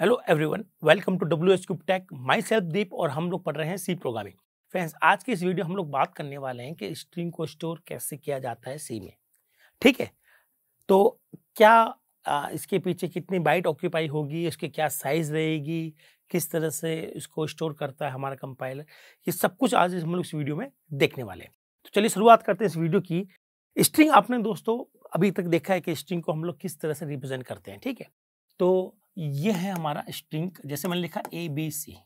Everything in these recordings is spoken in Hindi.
Hello everyone welcome to W H cube tech myself Deep और हम लोग पढ़ रहे हैं सी प्रोग्रामिंग फ्रेंड्स आज की इस वीडियो हम लोग बात करने वाले हैं कि स्ट्रिंग को स्टोर कैसे किया जाता है सी में ठीक है तो क्या आ, इसके पीछे कितनी बाइट ऑक्यूपाई होगी इसकी क्या साइज़ रहेगी किस तरह से इसको स्टोर करता है हमारा कंपाइलर ये सब कुछ आज हम लोग इस वीडियो में देखने वाले हैं तो चलिए शुरुआत करते हैं इस वीडियो की स्ट्रिंग आपने दोस्तों अभी तक देखा है कि स्ट्रिंग को हम लोग किस तरह से रिप्रेजेंट करते हैं ठीक है तो ये है हमारा स्ट्रिंग जैसे मैंने लिखा ए बी सी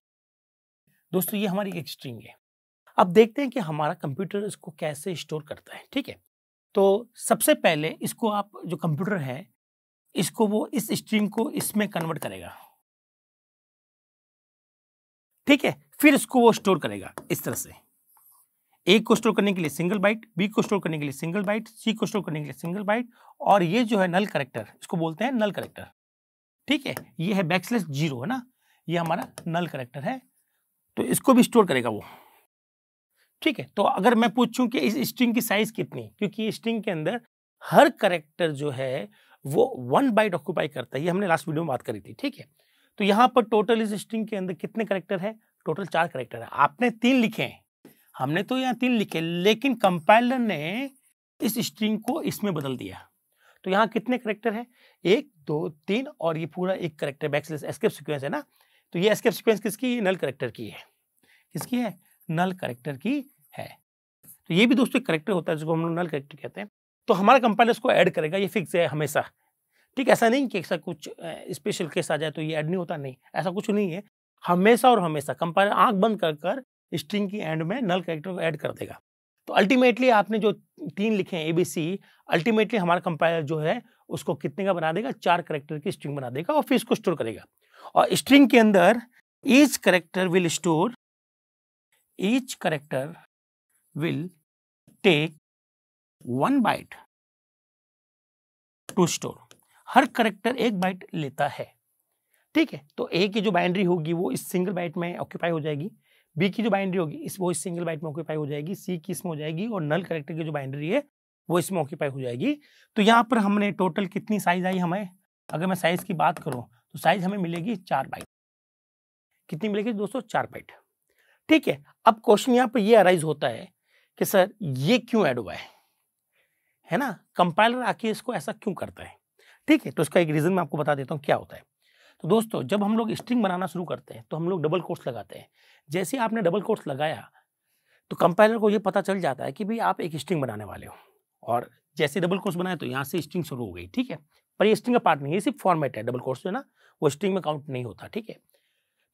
दोस्तों ये हमारी एक स्ट्रिंग है अब देखते हैं कि हमारा कंप्यूटर इसको कैसे स्टोर करता है ठीक है तो सबसे पहले इसको आप जो कंप्यूटर है इसको वो इस स्ट्रिंग को इसमें कन्वर्ट करेगा ठीक है फिर इसको वो स्टोर करेगा इस तरह से ए को स्टोर करने के लिए सिंगल बाइट बी को स्टोर करने के लिए सिंगल बाइट सी को स्टोर करने के लिए सिंगल बाइट और ये जो है नल करेक्टर इसको बोलते हैं नल करेक्टर ठीक है ये है बैकस्लैश जीरो है ना ये हमारा नल करेक्टर है तो इसको भी स्टोर करेगा वो ठीक है तो अगर मैं पूछूं कि इस स्ट्रिंग की साइज कितनी क्योंकि स्ट्रिंग के अंदर हर करेक्टर जो है वो वन बाइट ऑक्यूपाई करता है ये हमने लास्ट वीडियो में बात करी थी ठीक है तो यहाँ पर टोटल इस स्ट्रिंग के अंदर कितने करेक्टर है टोटल चार करेक्टर है आपने तीन लिखे हैं हमने तो यहाँ तीन लिखे लेकिन कंपाइलर ने इस स्ट्रिंग को इसमें बदल दिया तो यहाँ कितने करेक्टर है एक दो तीन और ये पूरा एक character back slash escape sequence है ना तो ये एस्केप सिक्वेंस किसकी नल करेक्टर की है किसकी है नल करेक्टर की है तो ये भी दोस्तों एक करेक्टर होता है जिसको हम लोग नल करेक्टर कहते हैं तो हमारा कंपाइलर इसको ऐड करेगा ये फिक्स है हमेशा ठीक ऐसा नहीं कि ऐसा कुछ स्पेशल केस आ जाए तो ये ऐड नहीं होता नहीं ऐसा कुछ नहीं है हमेशा और हमेशा कंपाइलर आंख बंद कर कर स्ट्रिंग की एंड में नल करेक्टर को ऐड कर देगा तो अल्टीमेटली आपने जो तीन लिखे हैं ए बी सी अल्टीमेटली हमारा कंपाइलर जो है उसको कितने का बना देगा चार करेक्टर की स्ट्रिंग बना देगा और फिर इसको स्टोर करेगा और स्ट्रिंग के अंदर each character will store each character will take one byte to store हर करेक्टर एक बाइट लेता है ठीक है तो ए की जो बाइंड्री होगी वो इस सिंगल बाइट में ऑक्यूपाई हो जाएगी बी की जो बाइंड्री होगी इस वो इस सिंगल बाइट में ऑक्यूपाई हो जाएगी सी की इसमें हो जाएगी और नल करेक्टर की जो बाइंड्री है वो इसमें ऑक्यूपाई हो जाएगी तो यहाँ पर हमने टोटल कितनी साइज आई हमें अगर मैं साइज की बात करूँ तो साइज हमें मिलेगी चार बाइट कितनी मिलेगी दोस्तों चार बाइट ठीक है अब क्वेश्चन यहाँ पर यह अराइज होता है कि सर ये क्यों ऐड हुआ है है ना कंपाइलर आके इसको ऐसा क्यों करता है ठीक है तो इसका एक रीज़न मैं आपको बता देता हूँ क्या होता है तो दोस्तों जब हम लोग स्ट्रिंग बनाना शुरू करते हैं तो हम लोग डबल कोर्स लगाते हैं जैसे आपने डबल कोर्स लगाया तो कंपाइलर को ये पता चल जाता है कि भाई आप एक स्ट्रिंग बनाने वाले हो और जैसे डबल कोर्स बनाए तो यहाँ से स्ट्रिंग शुरू हो गई ठीक है पर ये स्ट्रिंग का पार्ट नहीं है सिर्फ फॉर्मेट है डबल कोर्स जो है ना वो स्ट्रिंग में काउंट नहीं होता ठीक है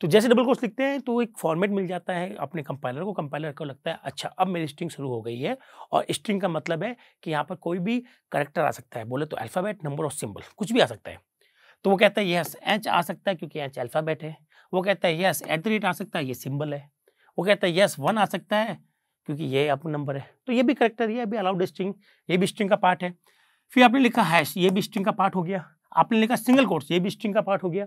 तो जैसे डबल कोर्स लिखते हैं तो एक फॉर्मेट मिल जाता है अपने कंपाइलर को कंपाइलर को लगता है अच्छा अब मेरी स्ट्रिंग शुरू हो गई है और स्ट्रिंग का मतलब है कि यहाँ पर कोई भी करेक्टर आ सकता है बोले तो अल्फ़ाबेट नंबर और सिंबल कुछ भी आ सकता है तो वो कहता है यस एच आ सकता है क्योंकि एच अल्फ़ाबेट है वो कहता है यस एट द रेट आ सकता है ये सिंबल है वो कहता है यस वन आ सकता है क्योंकि ये अप नंबर है तो ये भी करेक्टर ये भी अलाउड स्ट्रिंग ये भी स्ट्रिंग का पार्ट है फिर आपने लिखा हैश ये भी स्ट्रिंग का पार्ट हो गया आपने लिखा सिंगल कोर्स ये भी स्ट्रिंग का पार्ट हो गया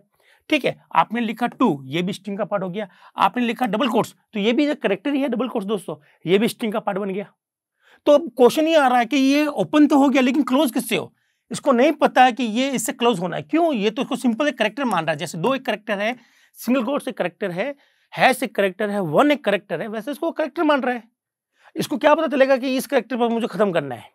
ठीक है आपने लिखा टू ये भी स्ट्रिंग का पार्ट हो गया आपने लिखा डबल कोर्स तो ये भी करेक्टर ही है डबल कोर्स दोस्तों ये भी स्ट्रिंग का पार्ट बन गया तो अब क्वेश्चन ये आ रहा है कि ये ओपन तो हो गया लेकिन क्लोज किससे हो इसको नहीं पता है कि ये इससे क्लोज होना है क्यों ये तो इसको सिंपल एक करेक्टर मान रहा है जैसे दो एक करेक्टर है सिंगल कोर्स एक करेक्टर है हैश एक करेक्टर है वन एक करेक्टर है वैसे इसको करेक्टर मान रहा है इसको क्या पता चलेगा कि इस करेक्टर पर मुझे खत्म करना है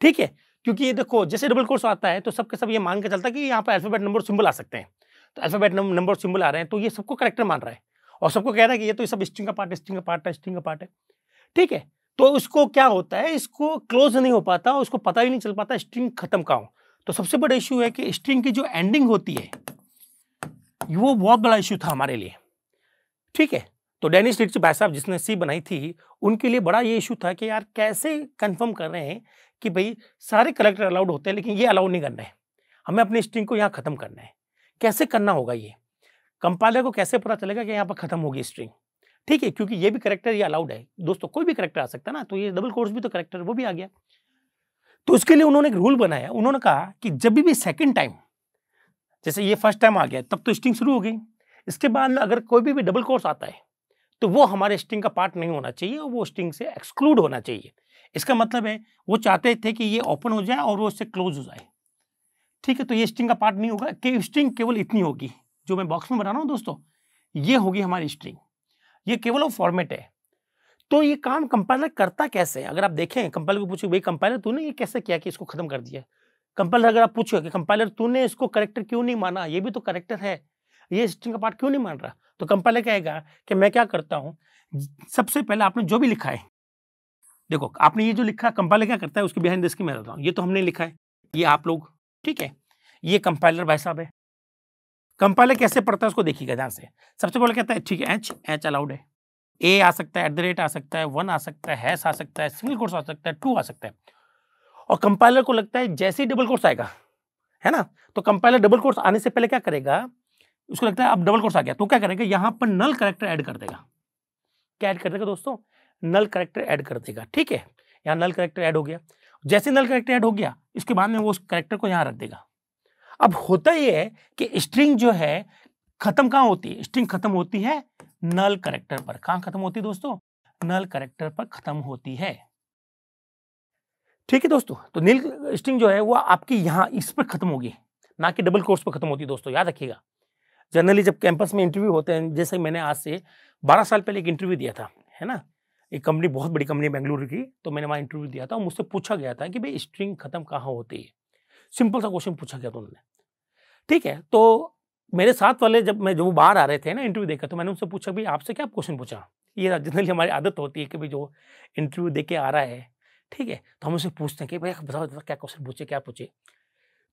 ठीक है क्योंकि ये देखो जैसे डबल कोर्स आता है तो सबके सब ये मान के चलता है कि यहाँ पर अल्फाबेट नंबर सिंबल आ सकते हैं तो अल्फाबेट नंबर सिंबल आ रहे हैं तो ये सबको करेक्टर मान रहा है और सबको कह रहा है कि ये तो सब स्ट्रिंग का पार्ट है स्ट्रिंग का पार्ट है स्ट्रिंग का पार्ट है ठीक है तो उसको क्या होता है इसको क्लोज नहीं हो पाता उसको पता ही नहीं चल पाता स्ट्रिंग खत्म का हो तो सबसे बड़ा इशू है कि स्ट्रिंग की जो एंडिंग होती है वो बहुत बड़ा इशू था हमारे लिए ठीक है तो डेनिस रिच भाई साहब जिसने सी बनाई थी उनके लिए बड़ा ये इशू था कि यार कैसे कंफर्म कर रहे हैं कि भाई सारे करेक्टर अलाउड होते हैं लेकिन ये अलाउड नहीं करना है हमें अपनी स्ट्रिंग को यहाँ ख़त्म करना है कैसे करना होगा ये कंपाइलर को कैसे पता चलेगा कि यहाँ पर ख़त्म होगी स्ट्रिंग ठीक है क्योंकि ये भी करेक्टर ये अलाउड है दोस्तों कोई भी करेक्टर आ सकता है ना तो ये डबल कोर्स भी तो करेक्टर वो भी आ गया तो उसके लिए उन्होंने एक रूल बनाया उन्होंने कहा कि जब भी सेकेंड टाइम जैसे ये फर्स्ट टाइम आ गया तब तो स्टिंग शुरू हो गई इसके बाद अगर कोई भी, भी डबल कोर्स आता है तो वो हमारे स्टिंग का पार्ट नहीं होना चाहिए और वो स्टिंग से एक्सक्लूड होना चाहिए इसका मतलब है वो चाहते थे कि ये ओपन हो जाए और वो उससे क्लोज हो जाए ठीक है तो ये स्ट्रिंग का पार्ट नहीं होगा कि स्ट्रिंग केवल इतनी होगी जो मैं बॉक्स में बना रहा हूँ दोस्तों ये होगी हमारी स्ट्रिंग ये केवल वो फॉर्मेट है तो ये काम कंपाइलर करता कैसे अगर आप देखें कंपाइलर को पूछे भाई कंपाइलर तूने ये कैसे किया कि इसको खत्म कर दिया कंपाइलर अगर आप पूछो कि कंपाइलर तूने इसको करेक्टर क्यों नहीं माना ये भी तो करेक्टर है ये स्ट्रिंग का पार्ट क्यों नहीं मान रहा तो कंपाइलर कहेगा कि मैं क्या करता हूँ सबसे पहले आपने जो भी लिखा है देखो आपने ये जो लिखा कंपाइलर क्या करता है उसके बिहाइंड दिस की मैं रहता हूँ ये तो हमने लिखा है ये आप लोग ठीक है ये कंपाइलर भाई साहब है कंपाइलर कैसे पढ़ता है उसको देखिएगा ध्यान से सबसे पहले कहता है ठीक है एच एच अलाउड है ए आ सकता है एट द रेट आ सकता है वन आ सकता है हैस आ सकता है सिंगल कोर्स आ सकता है टू आ सकता है और कंपाइलर को लगता है जैसे ही डबल कोर्स आएगा है ना तो कंपाइलर डबल कोर्स आने से पहले क्या करेगा उसको लगता है अब डबल कोर्स आ गया तो क्या करेगा यहाँ पर नल करेक्टर ऐड कर देगा क्या ऐड कर देगा दोस्तों नल करेक्टर ऐड कर देगा ठीक है यहाँ नल करेक्टर ऐड हो गया जैसे नल करेक्टर ऐड हो गया इसके बाद में वो उस करेक्टर को यहाँ रख देगा अब होता यह है कि स्ट्रिंग जो है खत्म कहाँ होती है स्ट्रिंग खत्म होती है नल करेक्टर पर कहा खत्म होती है दोस्तों नल करेक्टर पर खत्म होती है ठीक है दोस्तों तो नील स्ट्रिंग जो है वो आपकी यहाँ इस पर खत्म होगी ना कि डबल कोर्स पर खत्म होती है दोस्तों याद रखिएगा जनरली जब कैंपस में इंटरव्यू होते हैं जैसे मैंने आज से 12 साल पहले एक इंटरव्यू दिया था है ना एक कंपनी बहुत बड़ी कंपनी बेंगलुरु की तो मैंने वहाँ इंटरव्यू दिया था और मुझसे पूछा गया था कि भाई स्ट्रिंग खत्म कहाँ होती है सिंपल सा क्वेश्चन पूछा गया था उन्होंने ठीक है तो मेरे साथ वाले जब मैं जो बाहर आ रहे थे ना इंटरव्यू देकर तो मैंने उनसे पूछा भाई आपसे क्या क्वेश्चन पूछा ये जनरली हमारी आदत होती है कि भाई जो इंटरव्यू दे के आ रहा है ठीक है तो हम उसे पूछते हैं कि भाई बताओ क्या क्वेश्चन पूछे क्या पूछे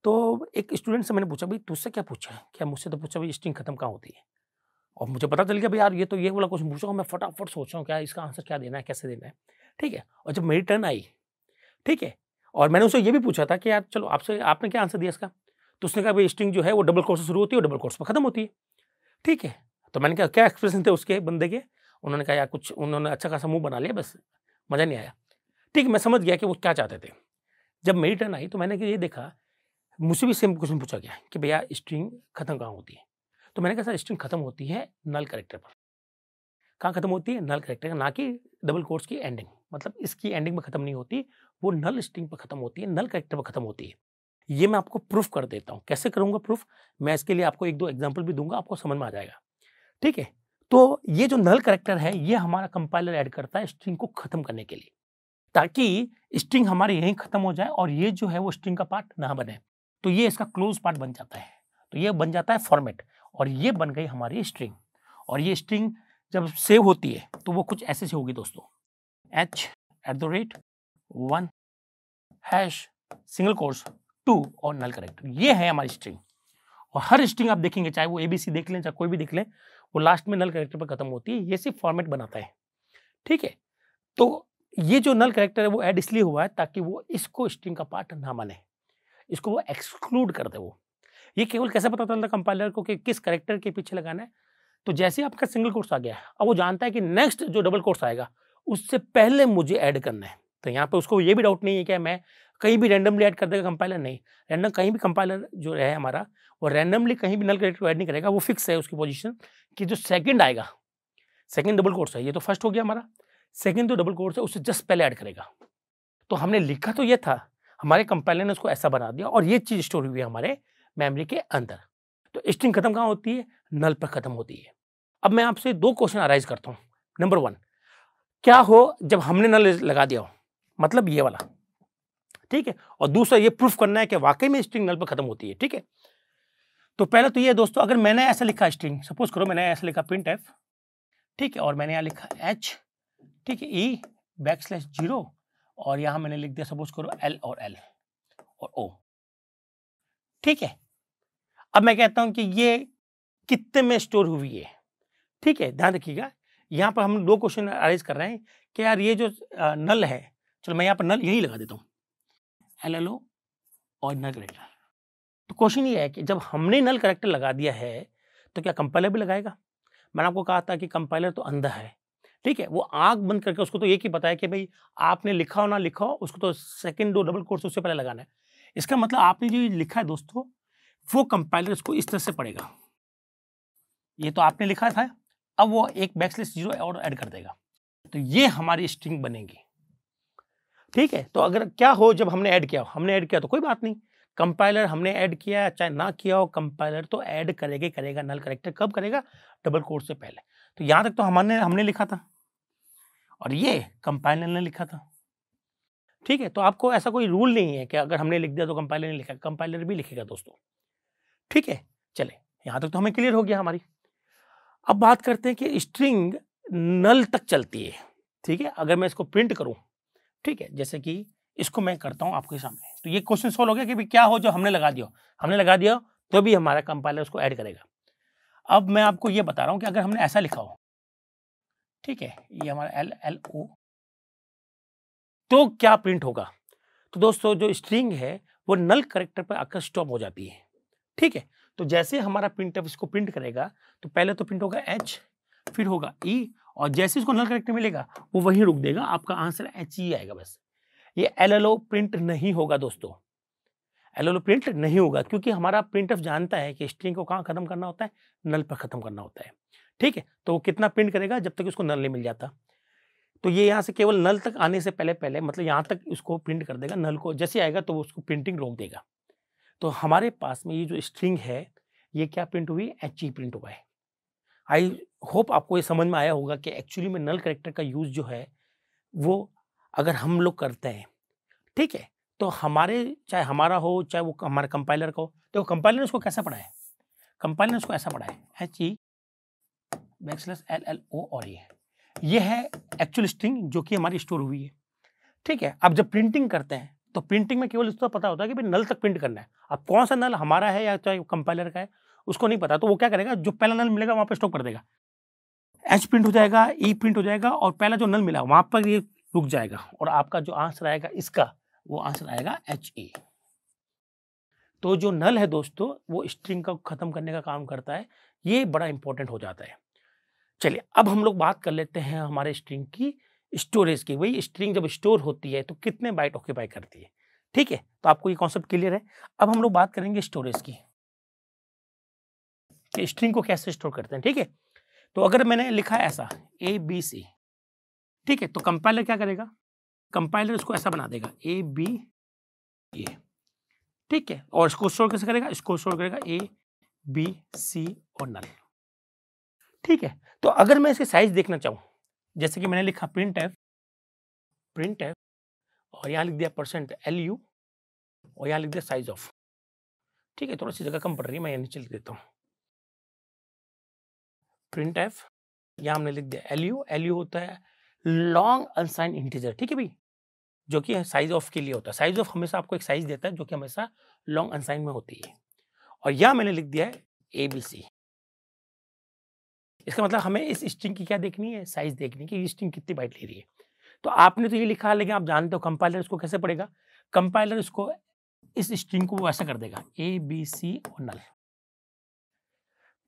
तो एक स्टूडेंट से मैंने पूछा भाई तुझसे क्या पूछा क्या मुझसे तो पूछा भाई स्टिंग खत्म कहाँ होती है और मुझे पता चल गया भाई यार ये तो ये वाला क्वेश्चन पूछा मैं फटाफट सोच रहा हूँ क्या इसका आंसर क्या देना है कैसे देना है ठीक है और जब मेरी टर्न आई ठीक है और मैंने उसे ये भी पूछा था कि यार चलो आपसे आपने क्या आंसर दिया इसका तो उसने कहा भाई स्ट्रिंग जो है वो डबल कोर्स से शुरू होती है और डबल कोर्स पर खत्म होती है ठीक है तो मैंने कहा क्या एक्सप्रेशन थे उसके बंदे के उन्होंने कहा यार कुछ उन्होंने अच्छा खासा मुंह बना लिया बस मज़ा नहीं आया ठीक मैं समझ गया कि वो क्या चाहते थे जब मेरी टर्न आई तो मैंने ये देखा मुझसे भी सेम क्वेश्चन पूछा गया कि भैया स्ट्रिंग खत्म कहाँ होती है तो मैंने कहा सर स्ट्रिंग खत्म होती है नल करेक्टर पर कहाँ खत्म होती है नल करेक्टर ना कि डबल कोर्स की एंडिंग मतलब इसकी एंडिंग में खत्म नहीं होती वो नल स्ट्रिंग पर खत्म होती है नल करेक्टर पर खत्म होती है ये मैं आपको प्रूफ कर देता हूँ कैसे करूँगा प्रूफ मैं इसके लिए आपको एक दो एग्जाम्पल भी दूंगा आपको समझ में आ जाएगा ठीक है तो ये जो नल करेक्टर है ये हमारा कंपाइलर ऐड करता है स्ट्रिंग को ख़त्म करने के लिए ताकि स्ट्रिंग हमारी यहीं ख़त्म हो जाए और ये जो है वो स्ट्रिंग का पार्ट ना बने तो ये इसका क्लोज पार्ट बन जाता है तो ये बन जाता है फॉर्मेट और ये बन गई हमारी स्ट्रिंग और ये स्ट्रिंग जब सेव होती है तो वो कुछ ऐसे से होगी दोस्तों H at the rate one hash single कोर्स टू और नल करेक्टर ये है हमारी स्ट्रिंग और हर स्ट्रिंग आप देखेंगे चाहे वो एबीसी देख लें चाहे कोई भी देख लें वो लास्ट में नल करेक्टर पर खत्म होती है ये सिर्फ फॉर्मेट बनाता है ठीक है तो ये जो नल करेक्टर है वो ऐड इसलिए हुआ है ताकि वो इसको स्ट्रिंग का पार्ट ना माने इसको वो एक्सक्लूड कर दे वो ये केवल कैसे पता चलता कंपाइलर को कि किस करेक्टर के पीछे लगाना है तो जैसे आपका सिंगल कोर्स आ गया है अब वो जानता है कि नेक्स्ट जो डबल कोर्स आएगा उससे पहले मुझे ऐड करना है तो यहाँ पर उसको ये भी डाउट नहीं है कि मैं कहीं भी रैंडमली ऐड कर देगा कंपाइलर नहीं रैंडम कहीं भी कंपाइलर जो है हमारा वो रैंडमली कहीं भी नल करेक्टर को ऐड नहीं करेगा वो फिक्स है उसकी पोजिशन कि जो सेकेंड आएगा सेकेंड डबल कोर्स है ये तो फर्स्ट हो गया हमारा सेकेंड जो डबल कोर्स है उससे जस्ट पहले ऐड करेगा तो हमने लिखा तो ये था हमारे कंपाइलर ने उसको ऐसा बना दिया और ये चीज़ स्टोर हुई है हमारे मेमोरी के अंदर तो स्ट्रिंग खत्म कहाँ होती है नल पर खत्म होती है अब मैं आपसे दो क्वेश्चन अराइज करता हूँ नंबर वन क्या हो जब हमने नल लगा दिया हो मतलब ये वाला ठीक है और दूसरा ये प्रूफ करना है कि वाकई में स्ट्रिंग नल पर खत्म होती है ठीक है तो पहले तो ये दोस्तों अगर मैंने ऐसा लिखा स्ट्रिंग सपोज करो मैंने ऐसा लिखा प्रिंट एफ ठीक है और मैंने यहाँ लिखा एच ठीक है ई बैक स्लैश जीरो और यहाँ मैंने लिख दिया सपोज करो एल और एल और ओ ठीक है अब मैं कहता हूँ कि ये कितने में स्टोर हुई है ठीक है ध्यान रखिएगा यहाँ पर हम दो क्वेश्चन अरेज कर रहे हैं कि यार ये जो नल है चलो मैं यहाँ पर नल यही लगा देता हूँ एल और नल करेक्टर तो क्वेश्चन ये है कि जब हमने नल करेक्टर लगा दिया है तो क्या कंपाइलर भी लगाएगा मैंने आपको कहा था कि कंपाइलर तो अंधा है ठीक है वो आँख बंद करके उसको तो ये ही पता है कि भाई आपने लिखा हो ना लिखा हो उसको तो सेकेंड दो डबल कोर्स उससे पहले लगाना है इसका मतलब आपने जो लिखा है दोस्तों वो कंपाइलर इसको इस तरह से पड़ेगा ये तो आपने लिखा था अब वो एक बैक्सलेस जीरो और ऐड कर देगा तो ये हमारी स्ट्रिंग बनेगी ठीक है तो अगर क्या हो जब हमने ऐड किया हो हमने ऐड किया तो कोई बात नहीं कंपाइलर हमने ऐड किया चाहे ना किया हो कंपाइलर तो ऐड करेगा करेगा नल करेक्टर कब करेगा डबल कोड से पहले तो यहाँ तक तो हमने हमने लिखा था और ये कंपाइलर ने लिखा था ठीक है तो आपको ऐसा कोई रूल नहीं है कि अगर हमने लिख दिया तो कंपाइलर ने लिखा कंपाइलर भी लिखेगा दोस्तों ठीक है चले यहाँ तक तो हमें क्लियर हो गया हमारी अब बात करते हैं कि स्ट्रिंग नल तक चलती है ठीक है अगर मैं इसको प्रिंट करूँ ठीक है जैसे कि इसको मैं करता हूँ आपके सामने तो ये क्वेश्चन सोल्व हो गया कि भी क्या हो जो हमने लगा दिया हमने लगा दिया तो भी हमारा कंपाइलर उसको ऐड करेगा अब मैं आपको ये बता रहा हूँ कि अगर हमने ऐसा लिखा हो ठीक है ये हमारा एल एल ओ तो क्या प्रिंट होगा तो दोस्तों जो स्ट्रिंग है वो नल करेक्टर पर आकर स्टॉप हो जाती है ठीक है तो जैसे हमारा प्रिंट इसको प्रिंट करेगा तो पहले तो प्रिंट होगा एच फिर होगा ई e, और जैसे उसको नल करेक्टर मिलेगा वो वहीं रुक देगा आपका आंसर एच ई आएगा बस ये एल एल ओ प्रिंट नहीं होगा दोस्तों एल एल ओ प्रिंट नहीं होगा क्योंकि हमारा प्रिंट जानता है कि स्ट्रिंग को कहाँ खत्म करना होता है नल पर खत्म करना होता है ठीक है तो वो कितना प्रिंट करेगा जब तक उसको नल नहीं मिल जाता तो ये यहाँ से केवल नल तक आने से पहले पहले मतलब यहाँ तक उसको प्रिंट कर देगा नल को जैसे आएगा तो वो उसको प्रिंटिंग रोक देगा तो हमारे पास में ये जो स्ट्रिंग है ये क्या प्रिंट हुई एच ई प्रिंट हुआ है आई होप आपको ये समझ में आया होगा कि एक्चुअली में नल करेक्टर का यूज़ जो है वो अगर हम लोग करते हैं ठीक है तो हमारे चाहे हमारा हो चाहे वो हमारे कंपाइलर का हो तो कंपाइलर उसको कैसा पढ़ा है कंपाइलर उसको ऐसा पढ़ा है H E backslash L L O और ये ये है एक्चुअल स्ट्रिंग जो कि हमारी स्टोर हुई है ठीक है अब जब प्रिंटिंग करते हैं तो प्रिंटिंग में केवल इसका तो पता होता है कि भाई नल तक प्रिंट करना है अब कौन सा नल हमारा है या चाहे कंपाइलर का है उसको नहीं पता तो वो क्या करेगा जो पहला नल मिलेगा वहाँ पर स्टॉक कर देगा एच प्रिंट हो जाएगा ई e प्रिंट हो जाएगा और पहला जो नल मिला वहाँ पर ये रुक जाएगा और आपका जो आंसर आएगा इसका वो आंसर आएगा एच ए e। तो जो नल है दोस्तों वो स्ट्रिंग का ख़त्म करने का काम करता है ये बड़ा इंपॉर्टेंट हो जाता है चलिए अब हम लोग बात कर लेते हैं हमारे स्ट्रिंग की स्टोरेज की वही स्ट्रिंग जब स्टोर होती है तो कितने बाइट ऑक्यूपाई करती है ठीक है तो आपको ये कॉन्सेप्ट क्लियर है अब हम लोग बात करेंगे स्टोरेज की कि स्ट्रिंग को कैसे स्टोर करते हैं ठीक है तो अगर मैंने लिखा ऐसा ए बी सी ठीक है तो कंपाइलर क्या करेगा कंपाइलर इसको ऐसा बना देगा ए बी ए ठीक है और इसको स्टोर कैसे करेगा इसको स्टोर करेगा ए बी सी और नल ठीक है तो अगर मैं इसकी साइज देखना चाहूँ जैसे कि मैंने लिखा प्रिंट एफ प्रिंट एफ और यहाँ लिख दिया परसेंट एल यू और यहाँ लिख दिया साइज ऑफ ठीक है थोड़ा सी जगह कम पड़ रही है मैं यहाँ नीचे लिख देता हूँ प्रिंट एफ या हमने लिख दिया एल यू एल यू होता है लॉन्ग अनसाइन इंटीजर ठीक है भाई जो कि साइज ऑफ के लिए होता है साइज ऑफ हमेशा आपको एक साइज देता है जो कि हमेशा लॉन्ग अनसाइन में होती है और यह मैंने लिख दिया है ए बी सी इसका मतलब हमें इस स्ट्रिंग की क्या देखनी है साइज देखनी है कि स्ट्रिंग कितनी बाइट ले रही है तो आपने तो ये लिखा लेकिन आप जानते हो कंपाइलर इसको कैसे पढ़ेगा कंपाइलर इसको इस स्ट्रिंग को वो ऐसा कर देगा ए बी सी और नल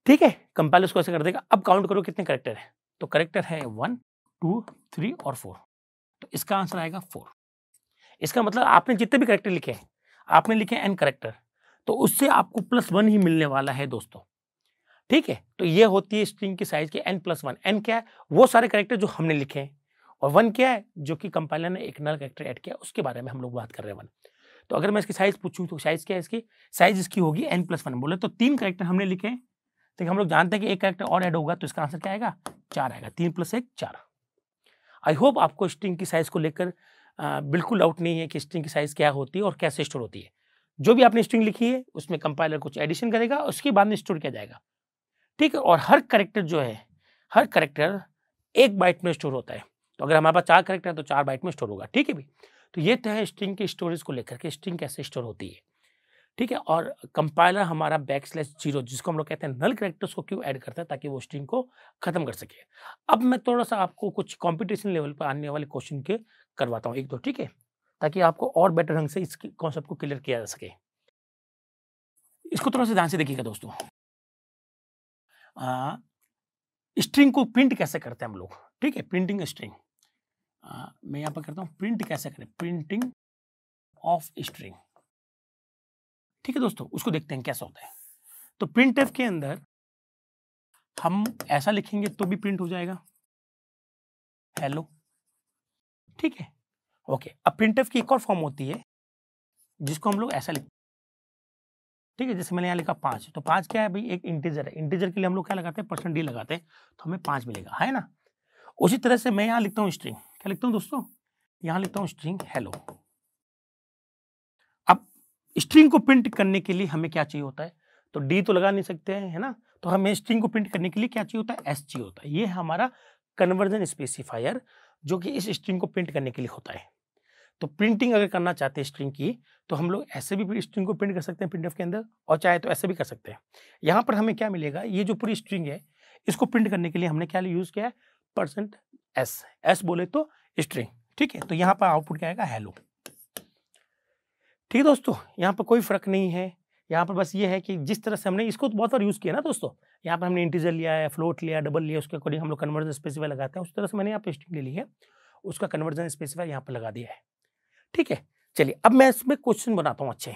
ठीक है कंपाइल उसको ऐसे कर देगा अब काउंट करो कितने करेक्टर है तो करेक्टर है वन टू थ्री और फोर तो इसका आंसर आएगा फोर इसका मतलब आपने जितने भी करेक्टर लिखे हैं आपने लिखे एन करेक्टर तो उससे आपको प्लस वन ही मिलने वाला है दोस्तों ठीक है तो ये होती है स्ट्रिंग की साइज की एन प्लस वन एन क्या है वो सारे करेक्टर जो हमने लिखे हैं और वन क्या है जो कि कंपाइलर ने एक नल करेक्टर ऐड किया उसके बारे में हम लोग बात कर रहे हैं वन तो अगर मैं इसकी साइज पूछूं तो साइज क्या है इसकी साइज इसकी होगी एन प्लस वन बोले तो तीन करेक्टर हमने लिखे हैं देखिए तो हम लोग जानते हैं कि एक करेक्टर और ऐड होगा तो इसका आंसर क्या आएगा चार आएगा तीन प्लस एक चार आई होप आपको स्ट्रिंग की साइज़ को लेकर बिल्कुल आउट नहीं है कि स्ट्रिंग की साइज़ क्या होती है और कैसे स्टोर होती है जो भी आपने स्ट्रिंग लिखी है उसमें कंपाइलर कुछ एडिशन करेगा उसके बाद में स्टोर किया जाएगा ठीक है और हर करेक्टर जो है हर करेक्टर एक बाइट में स्टोर होता है तो अगर हमारे पास चार करेक्टर है तो चार बाइट में स्टोर होगा ठीक है भी तो ये तो है स्ट्रिंग की स्टोरेज को लेकर के स्ट्रिंग कैसे स्टोर होती है ठीक है और कंपाइलर हमारा बैक स्लैश जीरो जिसको हम लोग कहते हैं नल करेक्टर्स को क्यों ऐड करता है ताकि वो स्ट्रिंग को खत्म कर सके अब मैं थोड़ा सा आपको कुछ कॉम्पिटिशन लेवल पर आने वाले क्वेश्चन के करवाता हूँ एक दो ठीक है ताकि आपको और बेटर ढंग से इस कॉन्सेप्ट को क्लियर किया जा सके इसको थोड़ा सा ध्यान से देखिएगा दोस्तों स्ट्रिंग को प्रिंट कैसे करते हैं हम लोग ठीक है प्रिंटिंग स्ट्रिंग मैं यहाँ पर करता हूँ प्रिंट कैसे करें प्रिंटिंग ऑफ स्ट्रिंग ठीक है दोस्तों उसको देखते हैं कैसा होता है तो प्रिंट के अंदर हम ऐसा लिखेंगे तो भी प्रिंट हो जाएगा हेलो ठीक है ओके अब प्रिंट की एक और फॉर्म होती है जिसको हम लोग ऐसा लिखते ठीक है जैसे मैंने यहाँ लिखा पाँच तो पाँच क्या है भाई एक इंटीजर है इंटीजर के लिए हम लोग क्या लगाते हैं परसेंट डी लगाते हैं तो हमें पाँच मिलेगा है ना उसी तरह से मैं यहाँ लिखता हूँ स्ट्रिंग क्या लिखता हूँ दोस्तों यहाँ लिखता हूँ स्ट्रिंग हेलो स्ट्रिंग को प्रिंट करने के लिए हमें क्या चाहिए होता है तो डी तो लगा नहीं सकते हैं है ना तो हमें स्ट्रिंग को प्रिंट करने के लिए क्या चाहिए होता है एस चाहिए होता है ये हमारा कन्वर्जन स्पेसिफायर जो कि इस स्ट्रिंग को प्रिंट करने के लिए होता है तो प्रिंटिंग अगर करना चाहते हैं स्ट्रिंग की तो हम लोग ऐसे भी स्ट्रिंग को प्रिंट कर सकते हैं प्रिंट के अंदर और चाहे तो ऐसे भी कर सकते हैं यहाँ पर हमें क्या मिलेगा ये जो पूरी स्ट्रिंग है इसको प्रिंट करने के लिए हमने क्या यूज़ किया है परसेंट एस एस बोले तो स्ट्रिंग ठीक है तो यहाँ पर आउटपुट क्या आएगा हेलो ठीक है दोस्तों यहाँ पर कोई फ़र्क नहीं है यहाँ पर बस ये है कि जिस तरह से हमने इसको तो बहुत बार यूज़ किया ना दोस्तों यहाँ पर हमने इंटीजर लिया है फ्लोट लिया डबल लिया उसके अकॉर्डिंग हम लोग कन्वर्जन स्पेसिफाई लगाते हैं उस तरह से मैंने यहाँ पर स्ट्रिंग ले ली है उसका कन्वर्जन स्पेसिफाई यहाँ पर लगा दिया है ठीक है चलिए अब मैं इसमें क्वेश्चन बनाता हूँ अच्छे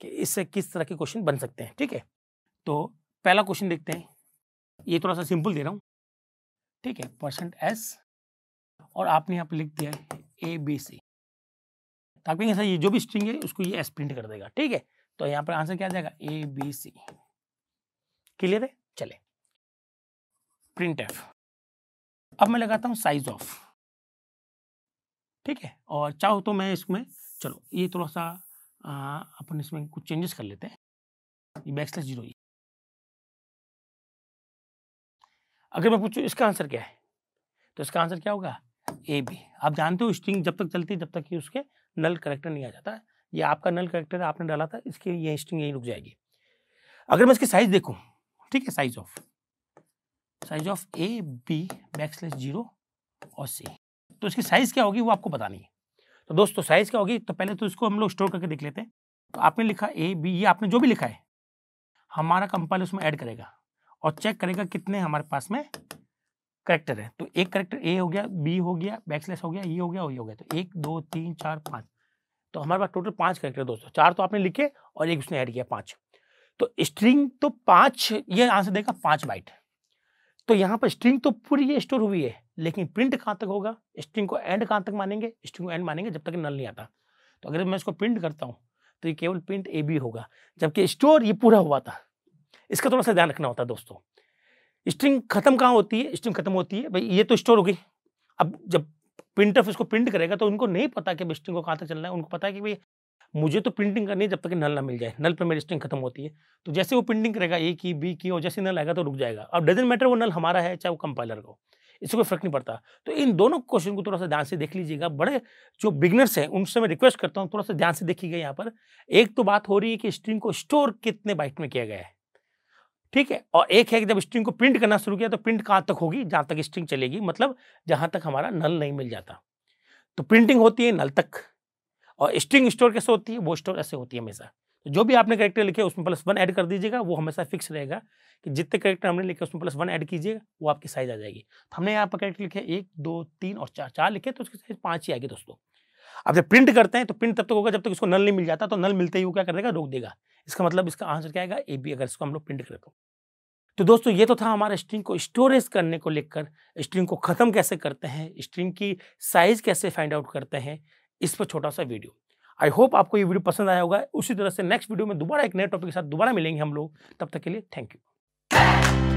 कि इससे किस तरह के क्वेश्चन बन सकते हैं ठीक है तो पहला क्वेश्चन देखते हैं ये थोड़ा सा सिंपल दे रहा हूँ ठीक है परसेंट एस और आपने यहाँ पर लिख दिया है ए बी सी टाइपिंग ऐसा ये जो भी स्ट्रिंग है उसको ये एस प्रिंट कर देगा ठीक है तो यहाँ पर आंसर क्या आ जाएगा ए बी सी क्लियर है चले प्रिंट एफ अब मैं लगाता हूँ साइज ऑफ ठीक है और चाहो तो मैं इसमें चलो ये थोड़ा सा अपन इसमें कुछ चेंजेस कर लेते हैं ये बैकस्लैश जीरो अगर मैं पूछूँ इसका आंसर क्या है तो इसका आंसर क्या होगा ए बी आप जानते हो स्ट्रिंग जब तक चलती है जब तक कि उसके नल करेक्टर नहीं आ जाता ये आपका नल करेक्टर आपने डाला था इसकी ये स्ट्रिंग यही रुक जाएगी अगर मैं इसकी साइज देखूँ ठीक है size of size of A B backslash zero और सी तो इसकी साइज़ क्या होगी वो आपको बतानी है तो दोस्तों साइज़ क्या होगी तो पहले तो इसको हम लोग स्टोर करके देख लेते हैं तो आपने लिखा ए बी ये आपने जो भी लिखा है हमारा कंपाइलर उसमें ऐड करेगा और चेक करेगा कितने हमारे पास में करेक्टर है तो एक करेक्टर ए हो गया बी हो गया बैक्सलेस हो गया ये हो गया ये हो गया तो एक दो तीन चार पाँच तो हमारे पास टोटल पांच करेक्टर दोस्तों चार तो आपने लिखे और एक उसने ऐड किया पांच तो स्ट्रिंग तो पांच ये आंसर देगा पांच बाइट तो यहाँ पर स्ट्रिंग तो पूरी ये स्टोर हुई है लेकिन प्रिंट कहाँ तक होगा स्ट्रिंग को एंड कहाँ तक मानेंगे स्ट्रिंग को एंड मानेंगे जब तक नल नहीं आता तो अगर मैं इसको प्रिंट करता हूँ तो ये केवल प्रिंट ए बी होगा जबकि स्टोर ये पूरा हुआ था इसका थोड़ा सा ध्यान रखना होता है दोस्तों स्ट्रिंग खत्म कहाँ होती है स्ट्रिंग खत्म होती है भाई ये तो स्टोर हो गई अब जब प्रिंटर इसको प्रिंट करेगा तो उनको नहीं पता कि स्ट्रिंग को कहाँ तक चलना है उनको पता है कि भाई मुझे तो प्रिंटिंग करनी है जब तक नल ना मिल जाए नल पर मेरी स्ट्रिंग खत्म होती है तो जैसे वो प्रिंटिंग करेगा ए की बी की और जैसे नल आएगा तो रुक जाएगा अब डजेंट मैटर वो नल हमारा है चाहे वो कंपाइलर का हो इससे कोई फर्क नहीं पड़ता तो इन दोनों क्वेश्चन को थोड़ा सा ध्यान से देख लीजिएगा बड़े जो बिगनर्स हैं उनसे मैं रिक्वेस्ट करता हूँ थोड़ा सा ध्यान से देखिएगा यहाँ पर एक तो बात हो रही है कि स्ट्रिंग को स्टोर कितने बाइट में किया गया है ठीक है और एक है कि जब स्ट्रिंग को प्रिंट करना शुरू किया तो प्रिंट कहाँ तक होगी जहाँ तक स्ट्रिंग चलेगी मतलब जहाँ तक हमारा नल नहीं मिल जाता तो प्रिंटिंग होती है नल तक और स्ट्रिंग स्टोर कैसे होती है वो स्टोर ऐसे होती है हमेशा तो जो भी आपने करेक्टर लिखे उसमें प्लस वन ऐड कर दीजिएगा वो हमेशा फिक्स रहेगा कि जितने करेक्टर हमने लिखे उसमें प्लस वन ऐड कीजिएगा वो आपकी साइज आ जाएगी तो हमने यहाँ पर करेक्टर लिखे एक दो तीन और चार चार लिखे तो उसकी साइज पाँच ही आएगी दोस्तों अब जब प्रिंट करते हैं तो प्रिंट तब तक तो होगा जब तक तो इसको नल नहीं मिल जाता तो नल मिलते ही वो क्या करेगा रोक देगा इसका मतलब इसका आंसर क्या आएगा ए बी अगर इसको हम लोग प्रिंट करें तो तो दोस्तों ये तो था हमारा स्ट्रिंग को स्टोरेज करने को लेकर स्ट्रिंग को ख़त्म कैसे करते हैं स्ट्रिंग की साइज़ कैसे फाइंड आउट करते हैं इस पर छोटा सा वीडियो आई होप आपको ये वीडियो पसंद आया होगा उसी तरह से नेक्स्ट वीडियो में दोबारा एक नए टॉपिक के साथ दोबारा मिलेंगे हम लोग तब तक के लिए थैंक यू